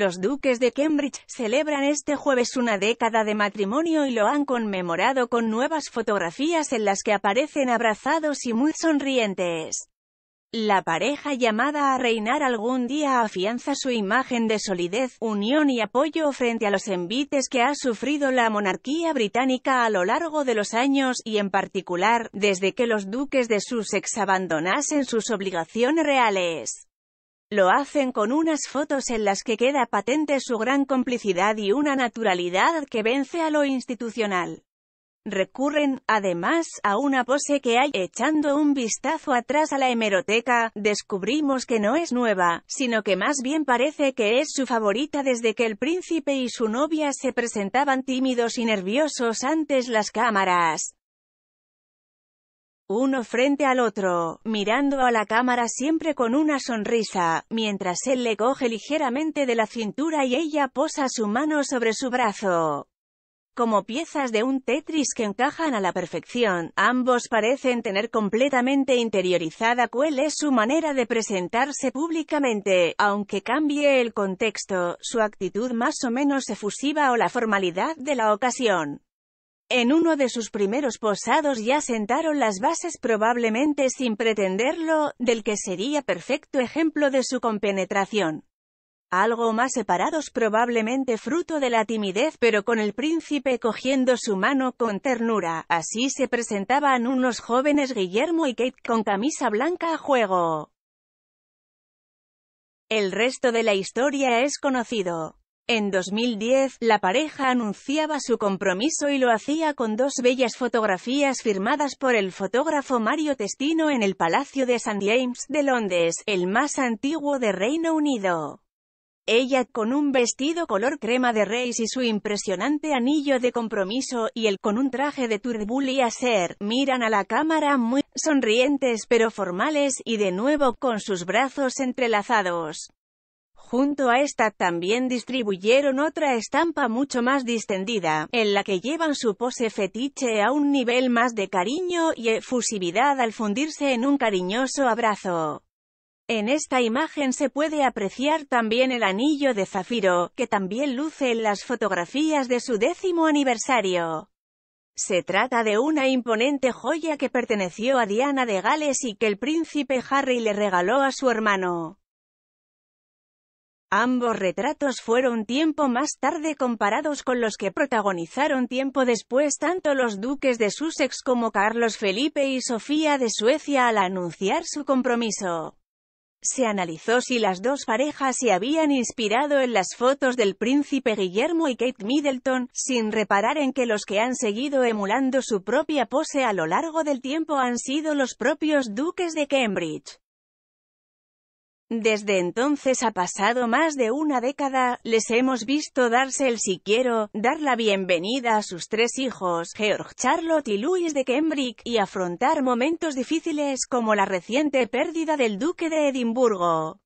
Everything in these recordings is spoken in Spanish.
los duques de Cambridge celebran este jueves una década de matrimonio y lo han conmemorado con nuevas fotografías en las que aparecen abrazados y muy sonrientes. La pareja llamada a reinar algún día afianza su imagen de solidez, unión y apoyo frente a los envites que ha sufrido la monarquía británica a lo largo de los años, y en particular, desde que los duques de Sussex abandonasen sus obligaciones reales. Lo hacen con unas fotos en las que queda patente su gran complicidad y una naturalidad que vence a lo institucional. Recurren, además, a una pose que hay, echando un vistazo atrás a la hemeroteca, descubrimos que no es nueva, sino que más bien parece que es su favorita desde que el príncipe y su novia se presentaban tímidos y nerviosos antes las cámaras uno frente al otro, mirando a la cámara siempre con una sonrisa, mientras él le coge ligeramente de la cintura y ella posa su mano sobre su brazo. Como piezas de un Tetris que encajan a la perfección, ambos parecen tener completamente interiorizada cuál es su manera de presentarse públicamente, aunque cambie el contexto, su actitud más o menos efusiva o la formalidad de la ocasión. En uno de sus primeros posados ya sentaron las bases probablemente sin pretenderlo, del que sería perfecto ejemplo de su compenetración. Algo más separados probablemente fruto de la timidez pero con el príncipe cogiendo su mano con ternura, así se presentaban unos jóvenes Guillermo y Kate con camisa blanca a juego. El resto de la historia es conocido. En 2010, la pareja anunciaba su compromiso y lo hacía con dos bellas fotografías firmadas por el fotógrafo Mario Testino en el Palacio de St James de Londres, el más antiguo de Reino Unido. Ella, con un vestido color crema de Reis y su impresionante anillo de compromiso, y él con un traje de turbul y miran a la cámara muy sonrientes pero formales, y de nuevo con sus brazos entrelazados. Junto a esta, también distribuyeron otra estampa mucho más distendida, en la que llevan su pose fetiche a un nivel más de cariño y efusividad al fundirse en un cariñoso abrazo. En esta imagen se puede apreciar también el anillo de zafiro, que también luce en las fotografías de su décimo aniversario. Se trata de una imponente joya que perteneció a Diana de Gales y que el príncipe Harry le regaló a su hermano. Ambos retratos fueron tiempo más tarde comparados con los que protagonizaron tiempo después tanto los duques de Sussex como Carlos Felipe y Sofía de Suecia al anunciar su compromiso. Se analizó si las dos parejas se habían inspirado en las fotos del príncipe Guillermo y Kate Middleton, sin reparar en que los que han seguido emulando su propia pose a lo largo del tiempo han sido los propios duques de Cambridge. Desde entonces ha pasado más de una década, les hemos visto darse el si quiero, dar la bienvenida a sus tres hijos, George, Charlotte y Louis de Cambridge, y afrontar momentos difíciles como la reciente pérdida del duque de Edimburgo.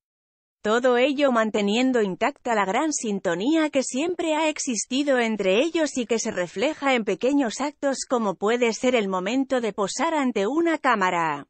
Todo ello manteniendo intacta la gran sintonía que siempre ha existido entre ellos y que se refleja en pequeños actos como puede ser el momento de posar ante una cámara.